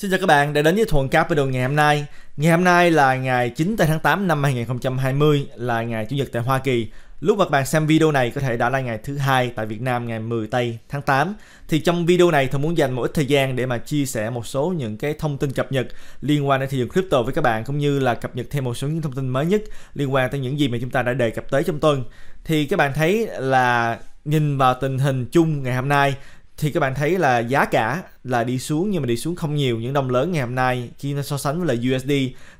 Xin chào các bạn đã đến với Thuận video ngày hôm nay. Ngày hôm nay là ngày 9 tháng 8 năm 2020 là ngày Chủ nhật tại Hoa Kỳ. Lúc mà bạn xem video này có thể đã là ngày thứ hai tại Việt Nam ngày 10 tây tháng 8. Thì trong video này tôi muốn dành một ít thời gian để mà chia sẻ một số những cái thông tin cập nhật liên quan đến thị trường crypto với các bạn cũng như là cập nhật thêm một số những thông tin mới nhất liên quan tới những gì mà chúng ta đã đề cập tới trong tuần. Thì các bạn thấy là nhìn vào tình hình chung ngày hôm nay thì các bạn thấy là giá cả là đi xuống nhưng mà đi xuống không nhiều những đồng lớn ngày hôm nay khi nó so sánh với là USD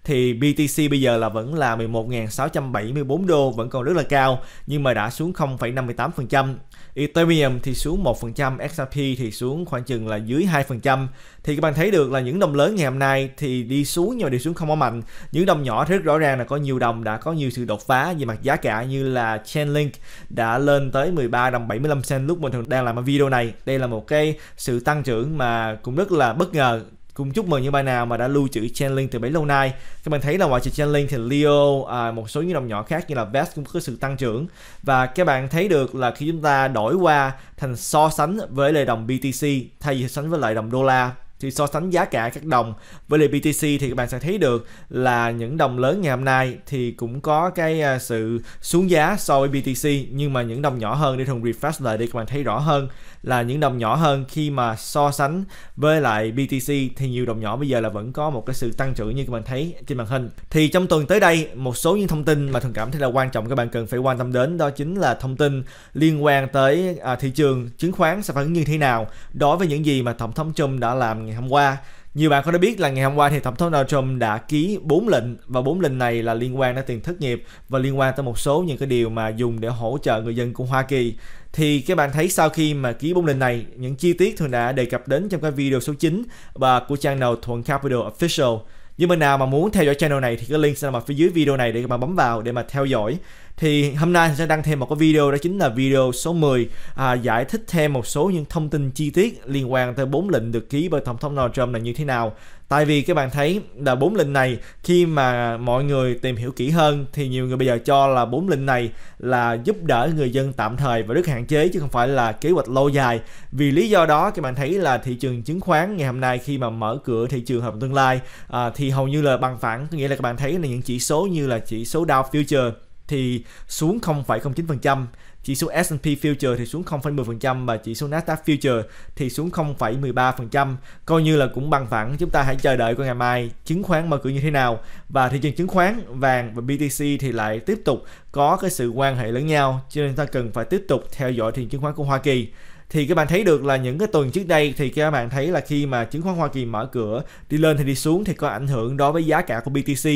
thì BTC bây giờ là vẫn là 11.674 đô vẫn còn rất là cao nhưng mà đã xuống 0,58% Ethereum thì xuống 1% XRP thì xuống khoảng chừng là dưới 2% thì các bạn thấy được là những đồng lớn ngày hôm nay thì đi xuống nhưng mà đi xuống không có mạnh những đồng nhỏ rất rõ ràng là có nhiều đồng đã có nhiều sự đột phá về mặt giá cả như là Chainlink đã lên tới 13 đồng 75 cent lúc mình đang làm video này đây là một cái sự tăng trưởng mà cũng rất là bất ngờ cũng chúc mừng những bạn nào mà đã lưu trữ chainlink từ bấy lâu nay các bạn thấy là ngoại trừ chainlink thì leo à, một số những đồng nhỏ khác như là vest cũng có sự tăng trưởng và các bạn thấy được là khi chúng ta đổi qua thành so sánh với lại đồng btc thay vì so sánh với lại đồng đô la thì so sánh giá cả các đồng với lại BTC thì các bạn sẽ thấy được là những đồng lớn ngày hôm nay thì cũng có cái à, sự xuống giá so với BTC nhưng mà những đồng nhỏ hơn để thường refresh lại để các bạn thấy rõ hơn là những đồng nhỏ hơn khi mà so sánh với lại BTC thì nhiều đồng nhỏ bây giờ là vẫn có một cái sự tăng trưởng như các bạn thấy trên màn hình thì trong tuần tới đây một số những thông tin mà thường cảm thấy là quan trọng các bạn cần phải quan tâm đến đó chính là thông tin liên quan tới à, thị trường chứng khoán sẽ phản ứng như thế nào đối với những gì mà tổng thống Trump đã làm ngày hôm qua. Nhiều bạn có đã biết là ngày hôm qua thì Tổng thống Donald Trump đã ký 4 lệnh và 4 lệnh này là liên quan đến tiền thất nghiệp và liên quan tới một số những cái điều mà dùng để hỗ trợ người dân của Hoa Kỳ. Thì các bạn thấy sau khi mà ký 4 lệnh này, những chi tiết thường đã đề cập đến trong cái video số 9 và của channel Thuận Capital Official. Những bạn nào mà muốn theo dõi channel này thì cái link sẽ nằm ở phía dưới video này để các bạn bấm vào để mà theo dõi thì hôm nay sẽ đăng thêm một cái video đó chính là video số 10 à, giải thích thêm một số những thông tin chi tiết liên quan tới bốn lệnh được ký bởi tổng thống Donald Trump là như thế nào Tại vì các bạn thấy là bốn lệnh này khi mà mọi người tìm hiểu kỹ hơn thì nhiều người bây giờ cho là bốn lệnh này là giúp đỡ người dân tạm thời và rất hạn chế chứ không phải là kế hoạch lâu dài. Vì lý do đó các bạn thấy là thị trường chứng khoán ngày hôm nay khi mà mở cửa thị trường hợp tương lai à, thì hầu như là bằng phẳng, có nghĩa là các bạn thấy là những chỉ số như là chỉ số Dow Future thì xuống 0,09%, chỉ số S&P Future thì xuống 0,10% và chỉ số Nasdaq Future thì xuống 0,13%, coi như là cũng bằng phẳng. Chúng ta hãy chờ đợi coi ngày mai chứng khoán mở cửa như thế nào và thị trường chứng khoán vàng và BTC thì lại tiếp tục có cái sự quan hệ lẫn nhau cho nên ta cần phải tiếp tục theo dõi thị trường chứng khoán của Hoa Kỳ thì các bạn thấy được là những cái tuần trước đây thì các bạn thấy là khi mà chứng khoán Hoa Kỳ mở cửa đi lên thì đi xuống thì có ảnh hưởng đối với giá cả của BTC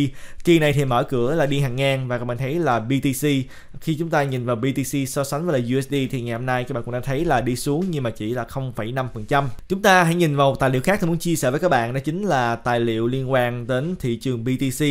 kỳ này thì mở cửa là đi hàng ngang và các bạn thấy là BTC khi chúng ta nhìn vào BTC so sánh với là USD thì ngày hôm nay các bạn cũng đã thấy là đi xuống nhưng mà chỉ là 0,5% chúng ta hãy nhìn vào một tài liệu khác tôi muốn chia sẻ với các bạn đó chính là tài liệu liên quan đến thị trường BTC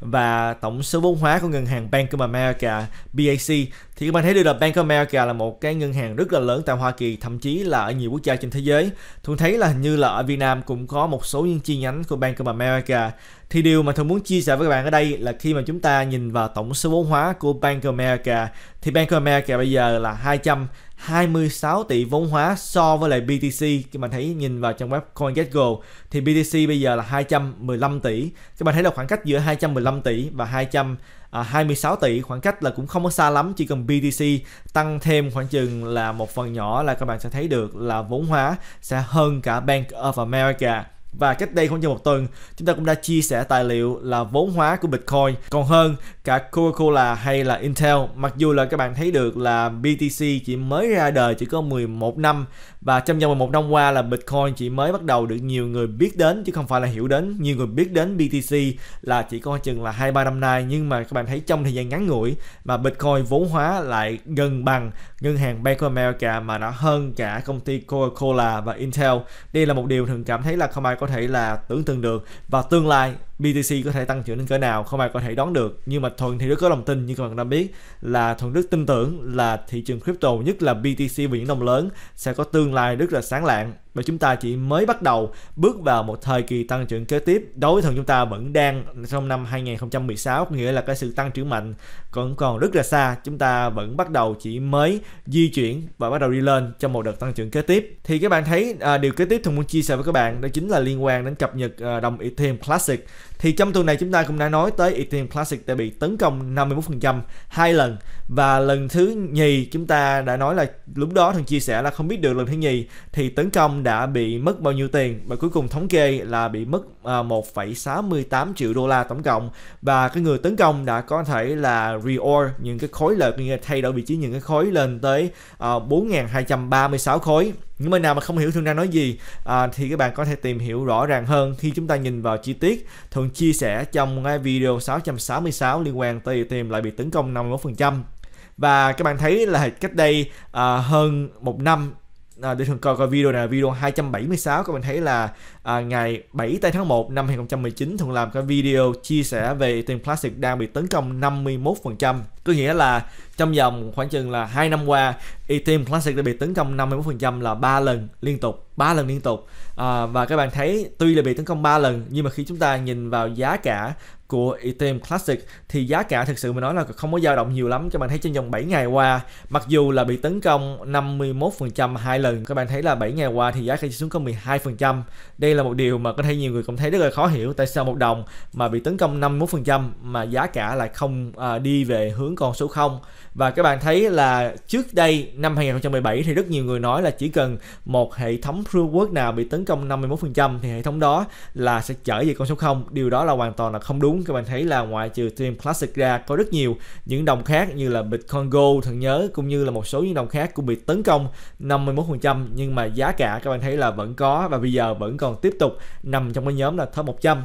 và tổng số vốn hóa của ngân hàng Bank of America BAC thì các bạn thấy được là Bank of America là một cái ngân hàng rất là lớn tại Hoa Kỳ thậm thậm chí là ở nhiều quốc gia trên thế giới. Thuận thấy là hình như là ở Việt Nam cũng có một số những chi nhánh của Bank of America thì điều mà Thuận muốn chia sẻ với các bạn ở đây là khi mà chúng ta nhìn vào tổng số vốn hóa của Bank of America thì Bank of America bây giờ là 226 tỷ vốn hóa so với lại BTC các bạn thấy nhìn vào trong web CoinGecko thì BTC bây giờ là 215 tỷ các bạn thấy là khoảng cách giữa 215 tỷ và 200 à, 26 tỷ khoảng cách là cũng không có xa lắm chỉ cần BTC tăng thêm khoảng chừng là một phần nhỏ là các bạn sẽ thấy được là vốn hóa sẽ hơn cả Bank of America và cách đây không trong một tuần, chúng ta cũng đã chia sẻ tài liệu là vốn hóa của Bitcoin còn hơn cả Coca-Cola hay là Intel. Mặc dù là các bạn thấy được là BTC chỉ mới ra đời chỉ có 11 năm và trong vòng 11 năm qua là Bitcoin chỉ mới bắt đầu được nhiều người biết đến chứ không phải là hiểu đến. Nhiều người biết đến BTC là chỉ có chừng là 2-3 năm nay nhưng mà các bạn thấy trong thời gian ngắn ngủi mà Bitcoin vốn hóa lại gần bằng ngân hàng Bank of America mà nó hơn cả công ty Coca-Cola và Intel. Đây là một điều thường cảm thấy là không ai có thể là tưởng tượng được và tương lai BTC có thể tăng trưởng đến cỡ nào không ai có thể đoán được nhưng mà Thuận thì rất có lòng tin như các bạn đã biết là Thuận rất tin tưởng là thị trường crypto nhất là BTC và những đồng lớn sẽ có tương lai rất là sáng lạng và chúng ta chỉ mới bắt đầu bước vào một thời kỳ tăng trưởng kế tiếp đối với Thuận chúng ta vẫn đang trong năm 2016 nghĩa là cái sự tăng trưởng mạnh còn còn rất là xa chúng ta vẫn bắt đầu chỉ mới di chuyển và bắt đầu đi lên trong một đợt tăng trưởng kế tiếp thì các bạn thấy à, điều kế tiếp Thuận muốn chia sẻ với các bạn đó chính là liên quan đến cập nhật à, đồng Ethereum Classic thì trong tuần này chúng ta cũng đã nói tới Ethereum Classic đã bị tấn công 51% hai lần và lần thứ nhì chúng ta đã nói là lúc đó thường chia sẻ là không biết được lần thứ nhì thì tấn công đã bị mất bao nhiêu tiền và cuối cùng thống kê là bị mất 1,68 ờ, triệu đô la tổng cộng và cái người tấn công đã có thể là reorder những cái khối lợi thay đổi vị trí những cái khối lên tới 4.236 ờ, khối những bên nào mà không hiểu thương đang nói gì à, thì các bạn có thể tìm hiểu rõ ràng hơn khi chúng ta nhìn vào chi tiết thường chia sẻ trong cái video 666 liên quan tới tìm lại bị tấn công 51% và các bạn thấy là cách đây à, hơn một năm à, để thường coi coi video này video 276 các bạn thấy là à, ngày 7 tây tháng 1 năm 2019 thường làm cái video chia sẻ về tiền plastic đang bị tấn công 51% có nghĩa là trong vòng khoảng chừng là hai năm qua Ethereum Classic đã bị tấn công 51% là ba lần liên tục ba lần liên tục à, và các bạn thấy tuy là bị tấn công ba lần nhưng mà khi chúng ta nhìn vào giá cả của Ethereum Classic thì giá cả thực sự mình nói là không có dao động nhiều lắm cho bạn thấy trong vòng 7 ngày qua mặc dù là bị tấn công 51% hai lần các bạn thấy là 7 ngày qua thì giá chỉ xuống có 12% đây là một điều mà có thể nhiều người cũng thấy rất là khó hiểu tại sao một đồng mà bị tấn công 51% mà giá cả lại không à, đi về hướng con số 0 và các bạn thấy là trước đây năm 2017 thì rất nhiều người nói là chỉ cần một hệ thống proof work nào bị tấn công 51% thì hệ thống đó là sẽ trở về con số 0 điều đó là hoàn toàn là không đúng các bạn thấy là ngoại trừ Team Classic ra có rất nhiều những đồng khác như là Bitcoin Gold thần nhớ cũng như là một số những đồng khác cũng bị tấn công 51% nhưng mà giá cả các bạn thấy là vẫn có và bây giờ vẫn còn tiếp tục nằm trong cái nhóm là top 100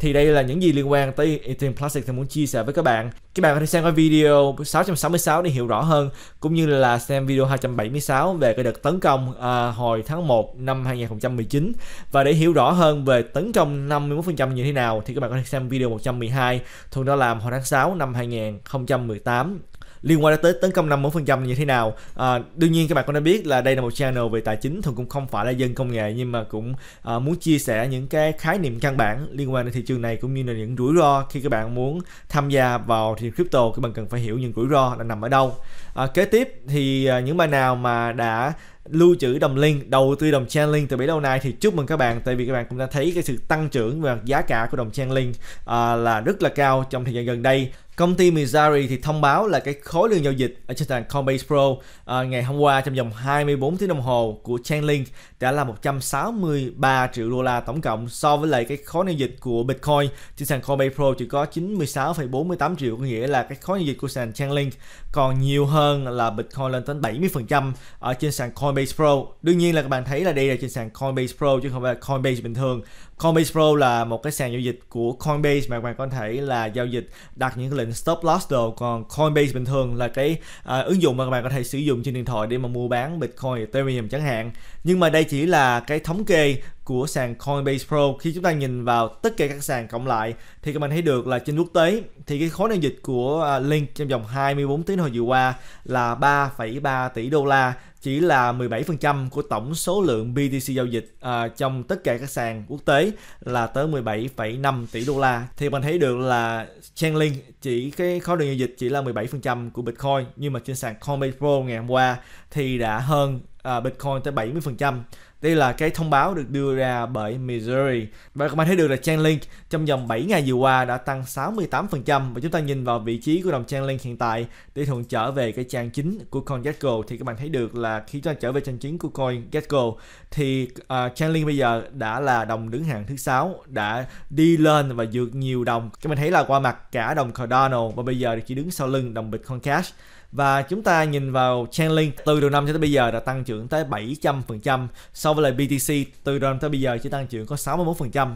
thì đây là những gì liên quan tới Ethereum Classic thì muốn chia sẻ với các bạn. Các bạn có thể xem cái video 666 để hiểu rõ hơn cũng như là xem video 276 về cái đợt tấn công à, hồi tháng 1 năm 2019 và để hiểu rõ hơn về tấn công 51% như thế nào thì các bạn có thể xem video 112 thuộc đó làm hồi tháng 6 năm 2018 liên quan tới tấn công phần trăm như thế nào à, đương nhiên các bạn cũng đã biết là đây là một channel về tài chính thường cũng không phải là dân công nghệ nhưng mà cũng à, muốn chia sẻ những cái khái niệm căn bản liên quan đến thị trường này cũng như là những rủi ro khi các bạn muốn tham gia vào thị crypto các bạn cần phải hiểu những rủi ro là nằm ở đâu à, kế tiếp thì à, những bài nào mà đã lưu trữ đồng link đầu tư đồng chain link từ bấy lâu nay thì chúc mừng các bạn tại vì các bạn cũng đã thấy cái sự tăng trưởng và giá cả của đồng chain link à, là rất là cao trong thời gian gần đây Công ty Mizari thì thông báo là cái khối lượng giao dịch ở trên sàn Coinbase Pro à, ngày hôm qua trong vòng 24 tiếng đồng hồ của Chainlink đã là 163 triệu đô la tổng cộng so với lại cái khối giao dịch của Bitcoin trên sàn Coinbase Pro chỉ có 96,48 triệu có nghĩa là cái khối giao dịch của sàn Chainlink còn nhiều hơn là Bitcoin lên tới 70% ở trên sàn Coinbase Coinbase Pro đương nhiên là các bạn thấy là đây là trên sàn Coinbase Pro chứ không phải Coinbase bình thường Coinbase Pro là một cái sàn giao dịch của Coinbase mà các bạn có thể là giao dịch đặt những cái lệnh stop loss đồ còn Coinbase bình thường là cái à, ứng dụng mà các bạn có thể sử dụng trên điện thoại để mà mua bán Bitcoin, Ethereum chẳng hạn nhưng mà đây chỉ là cái thống kê của sàn Coinbase Pro khi chúng ta nhìn vào tất cả các sàn cộng lại thì các bạn thấy được là trên quốc tế thì cái khối giao dịch của à, Link trong vòng 24 tiếng hồi vừa qua là 3,3 tỷ đô la chỉ là 17% của tổng số lượng BTC giao dịch à, trong tất cả các sàn quốc tế là tới 17,5 tỷ đô la. Thì mình thấy được là Chainlink chỉ cái khối lượng giao dịch chỉ là 17% của Bitcoin nhưng mà trên sàn Coinbase Pro ngày hôm qua thì đã hơn à, Bitcoin tới 70%. Đây là cái thông báo được đưa ra bởi Missouri. Và các bạn thấy được là Chainlink trong vòng 7 ngày vừa qua đã tăng 68% và chúng ta nhìn vào vị trí của đồng Chainlink hiện tại để thuận trở về cái trang chính của CoinGecko thì các bạn thấy được là khi chúng ta trở về trang chính của CoinGecko thì uh, Chainlink bây giờ đã là đồng đứng hàng thứ sáu đã đi lên và vượt nhiều đồng. Các bạn thấy là qua mặt cả đồng Cardano và bây giờ chỉ đứng sau lưng đồng Bitcoin Cash và chúng ta nhìn vào Chainlink từ đầu năm cho tới bây giờ đã tăng trưởng tới 700% so với lại BTC từ đầu năm tới bây giờ chỉ tăng trưởng có 61%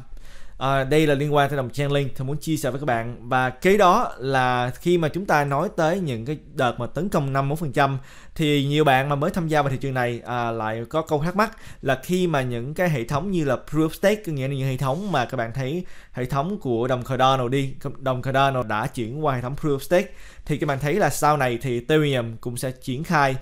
À, đây là liên quan tới đồng Chainlink tôi muốn chia sẻ với các bạn và kế đó là khi mà chúng ta nói tới những cái đợt mà tấn công 51% thì nhiều bạn mà mới tham gia vào thị trường này à, lại có câu thắc mắc là khi mà những cái hệ thống như là Proof of Stake nghĩa là những hệ thống mà các bạn thấy hệ thống của đồng Cardano đi đồng Cardano đã chuyển qua hệ thống Proof of Stake thì các bạn thấy là sau này thì Ethereum cũng sẽ triển khai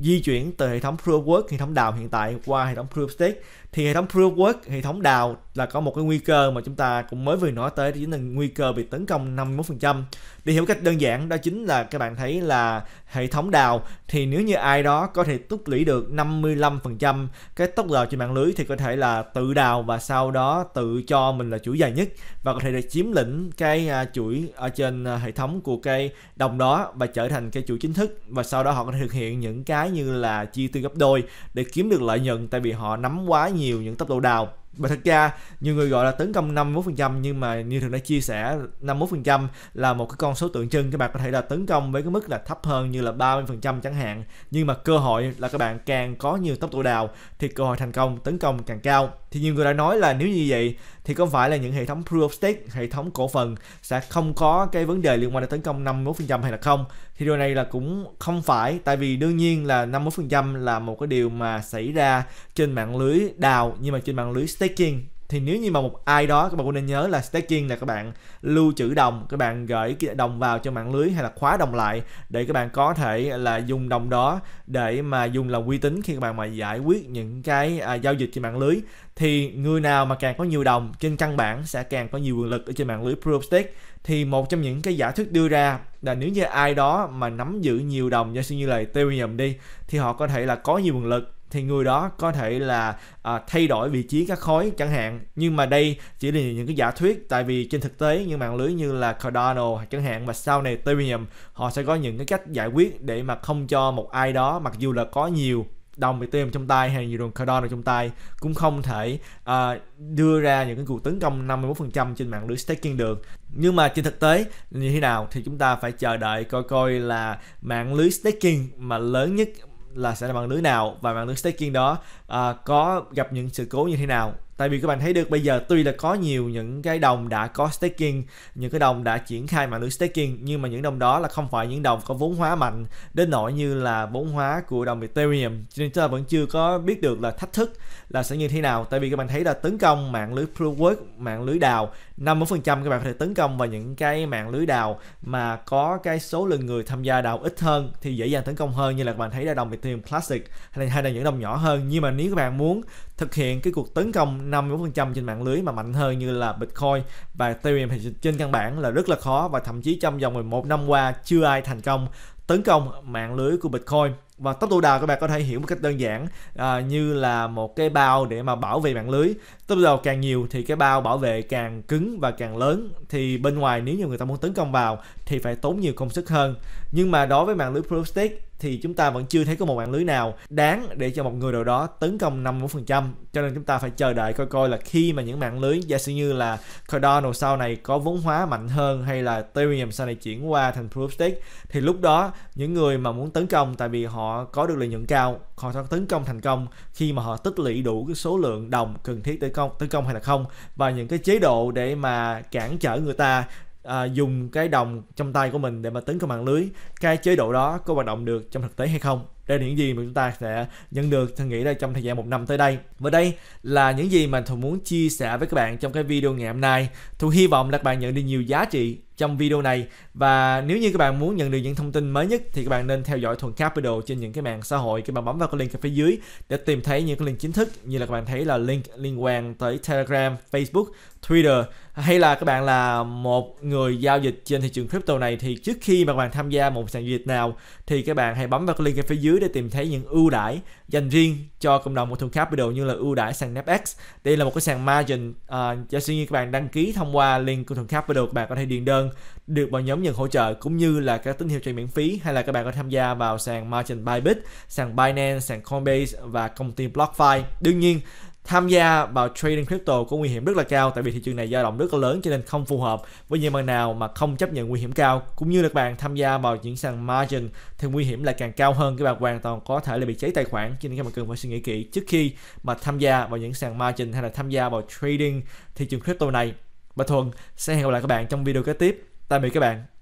di chuyển từ hệ thống Proof of Work hệ thống đào hiện tại qua hệ thống Proof of Stake thì hệ thống Proof of Work hệ thống đào là có một cái nguy cơ mà chúng ta cũng mới vừa nói tới đó chính là nguy cơ bị tấn công 51% để hiểu cách đơn giản đó chính là các bạn thấy là hệ thống đào thì nếu như ai đó có thể tích lũy được 55% cái tốc đào trên mạng lưới thì có thể là tự đào và sau đó tự cho mình là chuỗi dài nhất và có thể là chiếm lĩnh cái à, chuỗi ở trên à, hệ thống của cái đồng đó và trở thành cái chuỗi chính thức và sau đó họ có thể thực hiện những cái như là chi tiêu gấp đôi để kiếm được lợi nhuận tại vì họ nắm quá nhiều những tốc độ đào và thật ra nhiều người gọi là tấn công 51% nhưng mà như thường đã chia sẻ 51% là một cái con số tượng trưng các bạn có thể là tấn công với cái mức là thấp hơn như là 30% chẳng hạn nhưng mà cơ hội là các bạn càng có nhiều tốc độ đào thì cơ hội thành công tấn công càng cao thì nhiều người đã nói là nếu như vậy thì có phải là những hệ thống proof of stake hệ thống cổ phần sẽ không có cái vấn đề liên quan đến tấn công 51% hay là không thì điều này là cũng không phải tại vì đương nhiên là 51% là một cái điều mà xảy ra trên mạng lưới đào nhưng mà trên mạng lưới staking thì nếu như mà một ai đó các bạn cũng nên nhớ là staking là các bạn lưu trữ đồng các bạn gửi đồng vào cho mạng lưới hay là khóa đồng lại để các bạn có thể là dùng đồng đó để mà dùng làm uy tín khi các bạn mà giải quyết những cái à, giao dịch trên mạng lưới thì người nào mà càng có nhiều đồng trên căn bản sẽ càng có nhiều quyền lực ở trên mạng lưới proof stake thì một trong những cái giả thuyết đưa ra là nếu như ai đó mà nắm giữ nhiều đồng giả sử như là Ethereum đi thì họ có thể là có nhiều quyền lực thì người đó có thể là à, thay đổi vị trí các khối chẳng hạn nhưng mà đây chỉ là những cái giả thuyết tại vì trên thực tế những mạng lưới như là Cardano chẳng hạn và sau này Ethereum họ sẽ có những cái cách giải quyết để mà không cho một ai đó mặc dù là có nhiều đồng Ethereum trong tay hay nhiều đồng Cardano trong tay cũng không thể uh, đưa ra những cái cuộc tấn công 51% trên mạng lưới staking được nhưng mà trên thực tế như thế nào thì chúng ta phải chờ đợi coi coi là mạng lưới staking mà lớn nhất là sẽ là mạng lưới nào và mạng lưới staking đó uh, có gặp những sự cố như thế nào tại vì các bạn thấy được bây giờ tuy là có nhiều những cái đồng đã có staking những cái đồng đã triển khai mạng lưới staking nhưng mà những đồng đó là không phải những đồng có vốn hóa mạnh đến nỗi như là vốn hóa của đồng Ethereum cho nên chúng ta vẫn chưa có biết được là thách thức là sẽ như thế nào tại vì các bạn thấy là tấn công mạng lưới proof work, mạng lưới đào 50% các bạn có thể tấn công vào những cái mạng lưới đào mà có cái số lượng người tham gia đào ít hơn thì dễ dàng tấn công hơn như là các bạn thấy là đồng Ethereum Classic hay là, hay là những đồng nhỏ hơn nhưng mà nếu các bạn muốn thực hiện cái cuộc tấn công động 50% trên mạng lưới mà mạnh hơn như là Bitcoin và Ethereum thì trên căn bản là rất là khó và thậm chí trong vòng 11 năm qua chưa ai thành công tấn công mạng lưới của Bitcoin và tốc độ đào các bạn có thể hiểu một cách đơn giản à, như là một cái bao để mà bảo vệ mạng lưới tốc độ đào càng nhiều thì cái bao bảo vệ càng cứng và càng lớn thì bên ngoài nếu như người ta muốn tấn công vào thì phải tốn nhiều công sức hơn nhưng mà đối với mạng lưới Proof Stake thì chúng ta vẫn chưa thấy có một mạng lưới nào đáng để cho một người nào đó tấn công 54%. Cho nên chúng ta phải chờ đợi coi coi là khi mà những mạng lưới giả sử như là Cardano sau này có vốn hóa mạnh hơn hay là Ethereum sau này chuyển qua thành Proof Stake thì lúc đó những người mà muốn tấn công tại vì họ có được lợi nhuận cao, họ sẽ tấn công thành công khi mà họ tích lũy đủ cái số lượng đồng cần thiết để công tấn công hay là không và những cái chế độ để mà cản trở người ta à, dùng cái đồng trong tay của mình để mà tấn công mạng lưới cái chế độ đó có hoạt động được trong thực tế hay không đây là những gì mà chúng ta sẽ nhận được thân nghĩ là trong thời gian một năm tới đây và đây là những gì mà tôi muốn chia sẻ với các bạn trong cái video ngày hôm nay tôi hy vọng là các bạn nhận được nhiều giá trị trong video này và nếu như các bạn muốn nhận được những thông tin mới nhất thì các bạn nên theo dõi Thuần Capital trên những cái mạng xã hội các bạn bấm vào cái link ở phía dưới để tìm thấy những cái link chính thức như là các bạn thấy là link liên quan tới Telegram, Facebook, Twitter hay là các bạn là một người giao dịch trên thị trường crypto này thì trước khi mà các bạn tham gia một sàn giao dịch nào thì các bạn hãy bấm vào cái link ở phía dưới dưới để tìm thấy những ưu đãi dành riêng cho cộng đồng của Thuận Capital như là ưu đãi sàn NAPX. E Đây là một cái sàn margin à, cho sinh viên các bạn đăng ký thông qua link của Thuận Capital các bạn có thể điền đơn được vào nhóm nhận hỗ trợ cũng như là các tín hiệu chạy miễn phí hay là các bạn có tham gia vào sàn margin Bybit, sàn Binance, sàn Coinbase và công ty BlockFi. Đương nhiên tham gia vào trading crypto có nguy hiểm rất là cao tại vì thị trường này dao động rất là lớn cho nên không phù hợp với những bạn nào mà không chấp nhận nguy hiểm cao cũng như là các bạn tham gia vào những sàn margin thì nguy hiểm lại càng cao hơn các bạn hoàn toàn có thể là bị cháy tài khoản cho nên các bạn cần phải suy nghĩ kỹ trước khi mà tham gia vào những sàn margin hay là tham gia vào trading thị trường crypto này và thuần sẽ hẹn gặp lại các bạn trong video kế tiếp tạm biệt các bạn